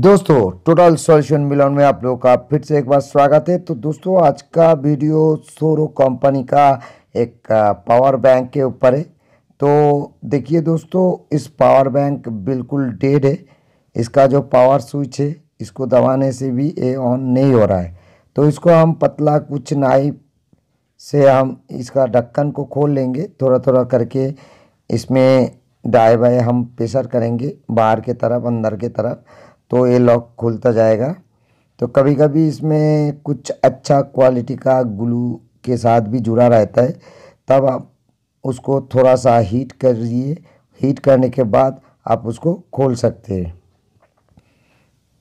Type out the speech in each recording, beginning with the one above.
दोस्तों total solution मिलन में आप लोगों का फिर से एक बार स्वागत है तो दोस्तों आज का वीडियो सोरो कंपनी का एक पावर बैंक के ऊपर है तो देखिए दोस्तों इस पावर बैंक बिल्कुल डेड है इसका जो पावर स्विच है इसको दबाने से भी ये ऑन नहीं हो रहा है तो इसको हम पतला कुछ नाइफ से हम इसका ढक्कन को खोल लेंगे थोड़ा थोड़ा करके इसमें डाए बाएँ हम प्रेशर करेंगे बाहर के तरफ अंदर के तरफ तो ये लॉक खुलता जाएगा तो कभी कभी इसमें कुछ अच्छा क्वालिटी का ग्लू के साथ भी जुड़ा रहता है तब आप उसको थोड़ा सा हीट करिए हीट करने के बाद आप उसको खोल सकते हैं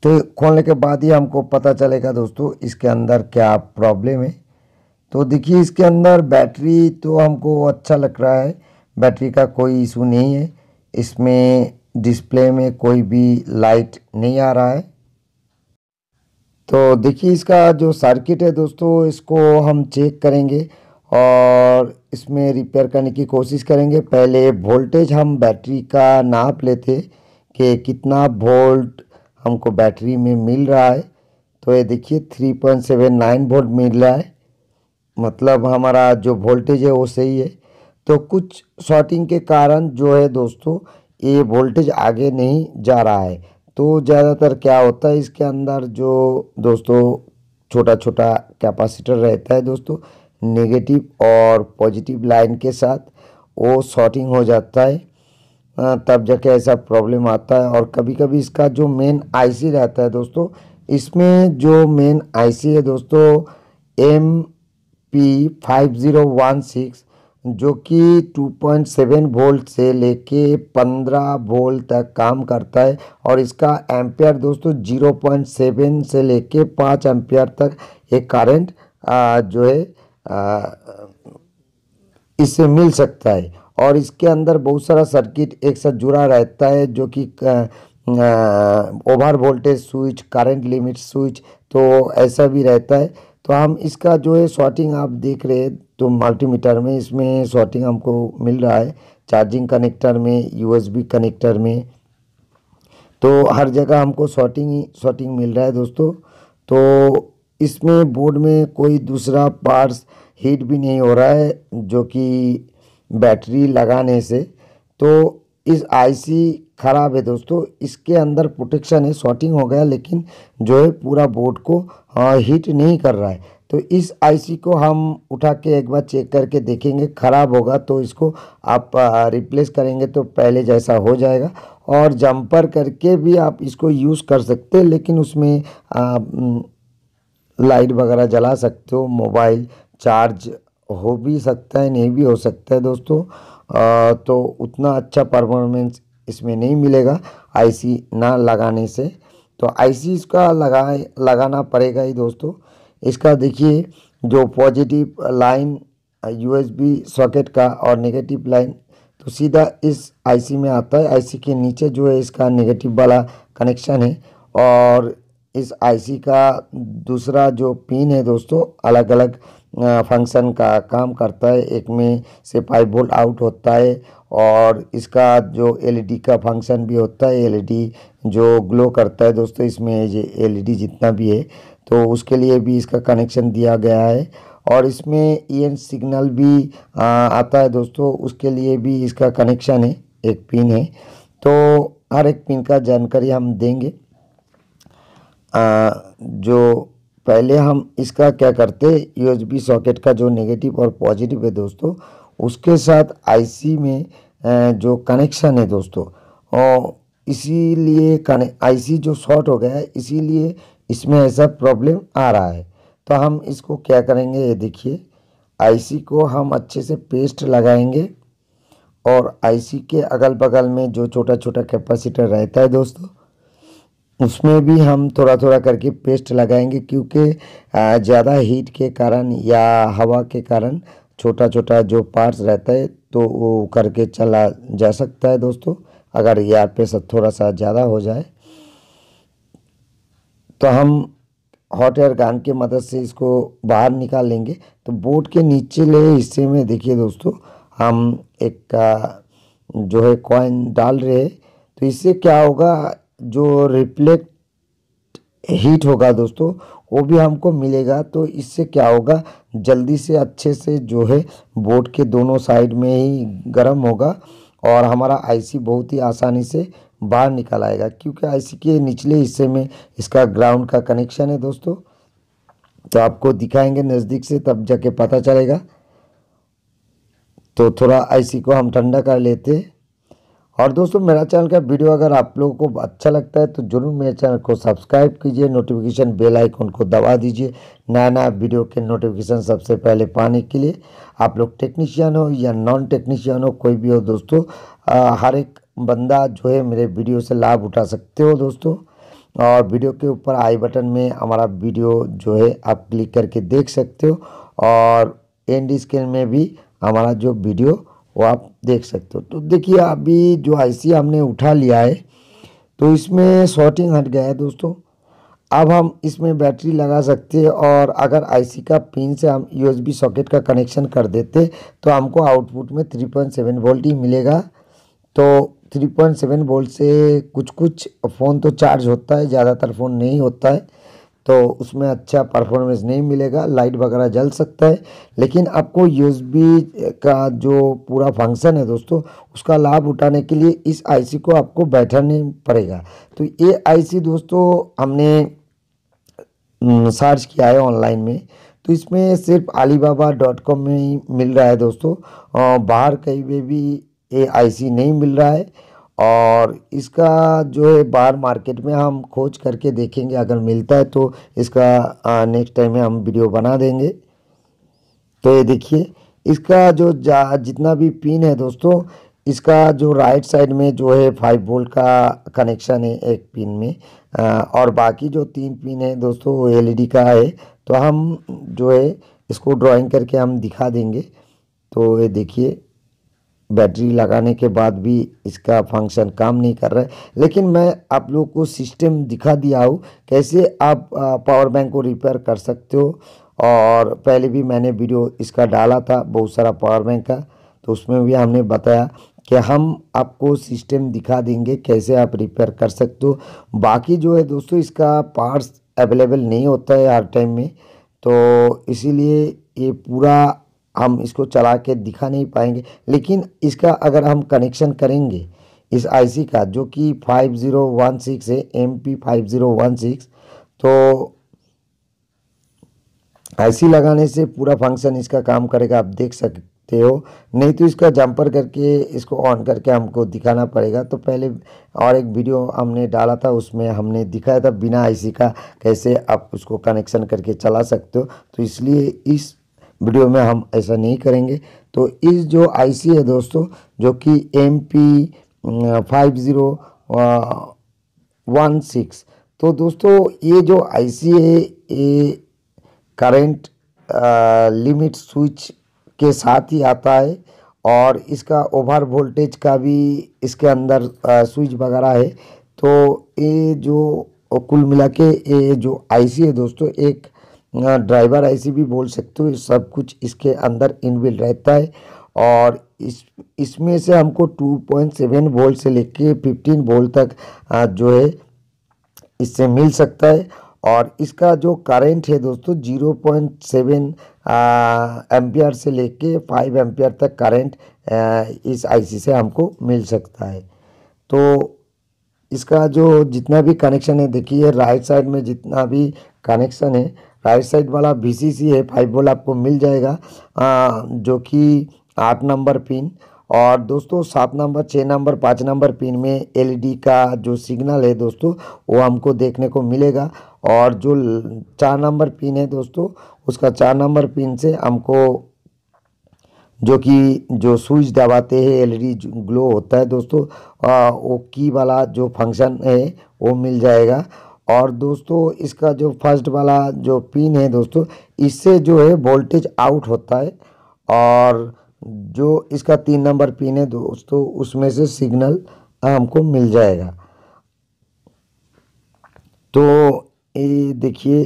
तो खोलने के बाद ही हमको पता चलेगा दोस्तों इसके अंदर क्या प्रॉब्लम है तो देखिए इसके अंदर बैटरी तो हमको अच्छा लग रहा है बैटरी का कोई इशू नहीं है इसमें डिस्प्ले में कोई भी लाइट नहीं आ रहा है तो देखिए इसका जो सर्किट है दोस्तों इसको हम चेक करेंगे और इसमें रिपेयर करने की कोशिश करेंगे पहले वोल्टेज हम बैटरी का नाप लेते कि कितना वोल्ट हमको बैटरी में मिल रहा है तो ये देखिए three point seven nine volt मिल रहा है मतलब हमारा जो वोल्टेज है वो सही है तो कुछ शॉर्टिंग के कारण जो है दोस्तों ये वोल्टेज आगे नहीं जा रहा है तो ज़्यादातर क्या होता है इसके अंदर जो दोस्तों छोटा छोटा कैपेसिटर रहता है दोस्तों नेगेटिव और पॉजिटिव लाइन के साथ वो शॉर्टिंग हो जाता है तब जाके ऐसा प्रॉब्लम आता है और कभी कभी इसका जो मेन आईसी रहता है दोस्तों इसमें जो मेन आईसी है दोस्तों M P five zero one six जो कि 2.7 वोल्ट से लेके 15 वोल्ट तक काम करता है और इसका एम्पेयर दोस्तों 0.7 से लेके 5 एम्पेयर तक ये करंट जो है इससे मिल सकता है और इसके अंदर बहुत सारा सर्किट एक साथ जुड़ा रहता है जो कि over voltage switch current limit switch तो ऐसा भी रहता है तो हम इसका जो है शॉर्टिंग आप देख रहे हैं तो मल्टीमीटर में इसमें शॉर्टिंग हमको मिल रहा है चार्जिंग कनेक्टर में यूएसबी कनेक्टर में तो हर जगह हमको शॉर्टिंग ही शॉर्टिंग मिल रहा है दोस्तों तो इसमें बोर्ड में कोई दूसरा पार्ट्स हीट भी नहीं हो रहा है जो कि बैटरी लगाने से तो इस आईसी ख़राब है दोस्तों इसके अंदर प्रोटेक्शन है शॉर्टिंग हो गया लेकिन जो है पूरा बोर्ड को हीट हाँ, नहीं कर रहा है तो इस आईसी को हम उठा के एक बार चेक करके देखेंगे ख़राब होगा तो इसको आप रिप्लेस करेंगे तो पहले जैसा हो जाएगा और जंपर करके भी आप इसको यूज़ कर सकते हैं लेकिन उसमें लाइट वगैरह जला सकते हो मोबाइल चार्ज हो भी सकता है नहीं भी हो सकता है दोस्तों आ, तो उतना अच्छा परफॉर्मेंस इसमें नहीं मिलेगा आईसी ना लगाने से तो आईसी इसका लगाए लगाना पड़ेगा ही दोस्तों इसका देखिए जो पॉजिटिव लाइन यूएसबी सॉकेट का और नेगेटिव लाइन तो सीधा इस आईसी में आता है आईसी के नीचे जो है इसका नेगेटिव वाला कनेक्शन है और इस आईसी का दूसरा जो पिन है दोस्तों अलग अलग फंक्शन का काम करता है एक में से पाइप बोल्ट आउट होता है और इसका जो एलईडी e का फंक्शन भी होता है एलईडी e जो ग्लो करता है दोस्तों इसमें ये एलईडी e जितना भी है तो उसके लिए भी इसका कनेक्शन दिया गया है और इसमें ई सिग्नल भी आ, आता है दोस्तों उसके लिए भी इसका कनेक्शन है एक पिन है तो हर एक पिन का जानकारी हम देंगे आ, जो पहले हम इसका क्या करते यूएसबी सॉकेट का जो नेगेटिव और पॉजिटिव है दोस्तों उसके साथ आईसी में जो कनेक्शन है दोस्तों और इसीलिए कने आईसी जो शॉर्ट हो गया है इसीलिए इसमें ऐसा प्रॉब्लम आ रहा है तो हम इसको क्या करेंगे ये देखिए आईसी को हम अच्छे से पेस्ट लगाएंगे और आईसी के अगल बगल में जो छोटा छोटा कैपेसिटर रहता है दोस्तों उसमें भी हम थोड़ा थोड़ा करके पेस्ट लगाएंगे क्योंकि ज़्यादा हीट के कारण या हवा के कारण छोटा छोटा जो पार्ट्स रहता है तो वो करके चला जा सकता है दोस्तों अगर यार पे थोड़ा सा ज़्यादा हो जाए तो हम हॉट एयर गन के मदद से इसको बाहर निकाल लेंगे तो बोर्ड के ले हिस्से में देखिए दोस्तों हम एक जो है कॉइन डाल रहे हैं तो इससे क्या होगा जो रिफ्लेक्ट हीट होगा दोस्तों वो भी हमको मिलेगा तो इससे क्या होगा जल्दी से अच्छे से जो है बोर्ड के दोनों साइड में ही गर्म होगा और हमारा आईसी बहुत ही आसानी से बाहर निकल आएगा क्योंकि आईसी के निचले हिस्से में इसका ग्राउंड का कनेक्शन है दोस्तों तो आपको दिखाएंगे नज़दीक से तब जाके पता चलेगा तो थोड़ा आईसी को हम ठंडा कर लेते और दोस्तों मेरा चैनल का वीडियो अगर आप लोगों को अच्छा लगता है तो ज़रूर मेरे चैनल को सब्सक्राइब कीजिए नोटिफिकेशन बेल आइकन को दबा दीजिए नया नया वीडियो के नोटिफिकेशन सबसे पहले पाने के लिए आप लोग टेक्नीशियन हो या नॉन टेक्नीशियन हो कोई भी हो दोस्तों आ, हर एक बंदा जो है मेरे वीडियो से लाभ उठा सकते हो दोस्तों और वीडियो के ऊपर आई बटन में हमारा वीडियो जो है आप क्लिक करके देख सकते हो और एंड स्क्रीन में भी हमारा जो वीडियो वो आप देख सकते हो तो देखिए अभी जो आईसी हमने उठा लिया है तो इसमें शॉर्टिंग हट गया है दोस्तों अब हम इसमें बैटरी लगा सकते हैं और अगर आईसी का पिन से हम यूएसबी सॉकेट का कनेक्शन कर देते तो हमको आउटपुट में 3.7 पॉइंट वोल्ट ही मिलेगा तो थ्री पॉइंट सेवन वोल्ट से कुछ कुछ फ़ोन तो चार्ज होता है ज़्यादातर फ़ोन नहीं होता है तो उसमें अच्छा परफॉर्मेंस नहीं मिलेगा लाइट वगैरह जल सकता है लेकिन आपको यूएसबी का जो पूरा फंक्शन है दोस्तों उसका लाभ उठाने के लिए इस आईसी को आपको बैठाने पड़ेगा तो ये आईसी दोस्तों हमने हम्म, सर्च किया है ऑनलाइन में तो इसमें सिर्फ अलीबाबा डॉट कॉम में ही मिल रहा है दोस्तों बाहर कहीं पर भी ए आईसी नहीं मिल रहा है और इसका जो है बाहर मार्केट में हम खोज करके देखेंगे अगर मिलता है तो इसका नेक्स्ट टाइम में हम वीडियो बना देंगे तो ये देखिए इसका जो जितना भी पिन है दोस्तों इसका जो राइट साइड में जो है फाइव वोल्ट का कनेक्शन है एक पिन में आ, और बाकी जो तीन पिन है दोस्तों वो एल e का है तो हम जो है इसको ड्राइंग करके हम दिखा देंगे तो ये देखिए बैटरी लगाने के बाद भी इसका फंक्शन काम नहीं कर रहा है लेकिन मैं आप लोग को सिस्टम दिखा दिया हूँ कैसे आप पावर बैंक को रिपेयर कर सकते हो और पहले भी मैंने वीडियो इसका डाला था बहुत सारा पावर बैंक का तो उसमें भी हमने बताया कि हम आपको सिस्टम दिखा देंगे कैसे आप रिपेयर कर सकते हो बाकी जो है दोस्तों इसका पार्ट्स अवेलेबल नहीं होता है हर टाइम में तो इसीलिए ये पूरा हम इसको चला के दिखा नहीं पाएंगे लेकिन इसका अगर हम कनेक्शन करेंगे इस आईसी का जो कि 5016 है एम पी तो आईसी लगाने से पूरा फंक्शन इसका काम करेगा आप देख सकते हो नहीं तो इसका जंपर करके इसको ऑन करके हमको दिखाना पड़ेगा तो पहले और एक वीडियो हमने डाला था उसमें हमने दिखाया था बिना आईसी का कैसे आप उसको कनेक्शन करके चला सकते हो तो इसलिए इस वीडियो में हम ऐसा नहीं करेंगे तो इस जो आईसी है दोस्तों जो कि M P five zero one six तो दोस्तों ये जो आईसी है ये करेंट लिमिट स्विच के साथ ही आता है और इसका ओवर वोल्टेज का भी इसके अंदर स्विच वगैरह है तो ये जो कुल मिला के ये जो आईसी है दोस्तों एक हाँ, ड्राइवर ऐसी भी बोल सकते हो सब कुछ इसके अंदर इनबिल रहता है और इस इसमें से हमको 2.7 वोल्ट से लेके 15 वोल्ट तक जो है इससे मिल सकता है और इसका जो करंट है दोस्तों 0.7 एम्पियर से लेके 5 एम्पियर तक करंट इस आईसी से हमको मिल सकता है तो इसका जो जितना भी कनेक्शन है देखिए राइट साइड में जितना भी कनेक्शन है राइट साइड वाला बी सी सी है फाइव बोल आपको मिल जाएगा आ, जो कि आठ नंबर पिन और दोस्तों सात नंबर छः नंबर पाँच नंबर पिन में एलईडी का जो सिग्नल है दोस्तों वो हमको देखने को मिलेगा और जो चार नंबर पिन है दोस्तों उसका चार नंबर पिन से हमको जो कि जो स्विच दबाते हैं एलईडी ग्लो होता है दोस्तों आ, वो की वाला जो फंक्शन है वो मिल जाएगा और दोस्तों इसका जो फर्स्ट वाला जो पिन है दोस्तों इससे जो है वोल्टेज आउट होता है और जो इसका तीन नंबर पिन है दोस्तों उसमें से सिग्नल हमको मिल जाएगा तो ये देखिए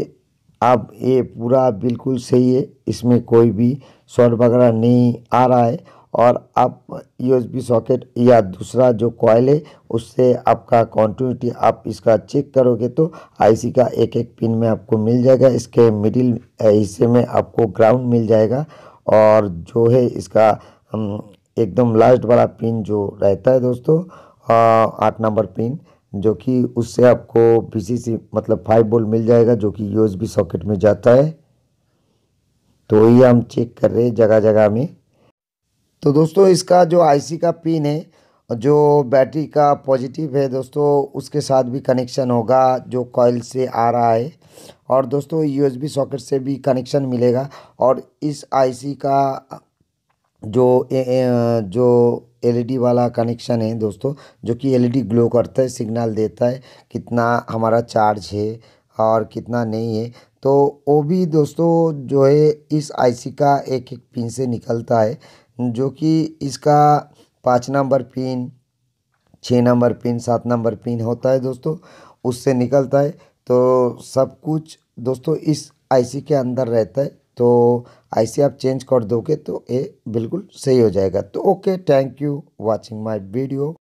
अब ये पूरा बिल्कुल सही है इसमें कोई भी शॉर्ट वगैरह नहीं आ रहा है और आप यूएसबी सॉकेट या दूसरा जो कॉयल है उससे आपका कॉन्टिन्यूटी आप इसका चेक करोगे तो आईसी का एक एक पिन में आपको मिल जाएगा इसके मिडिल हिस्से में आपको ग्राउंड मिल जाएगा और जो है इसका एकदम लास्ट वाला पिन जो रहता है दोस्तों आठ नंबर पिन जो कि उससे आपको बी मतलब फाइव बोल्ट मिल जाएगा जो कि यूएसबी सॉकेट में जाता है तो ये हम चेक कर रहे हैं जगह जगह में तो दोस्तों इसका जो आईसी का पिन है जो बैटरी का पॉजिटिव है दोस्तों उसके साथ भी कनेक्शन होगा जो कॉयल से आ रहा है और दोस्तों यूएसबी सॉकेट से भी कनेक्शन मिलेगा और इस आईसी का जो ए, ए, जो एलईडी e वाला कनेक्शन है दोस्तों जो कि एलईडी ग्लो e करता है सिग्नल देता है कितना हमारा चार्ज है और कितना नहीं है तो वो भी दोस्तों जो है इस आईसी का एक एक पिन से निकलता है जो कि इसका पाँच नंबर पिन छः नंबर पिन सात नंबर पिन होता है दोस्तों उससे निकलता है तो सब कुछ दोस्तों इस आईसी के अंदर रहता है तो आईसी आप चेंज कर दोगे तो ये बिल्कुल सही हो जाएगा तो okay thank you watching my video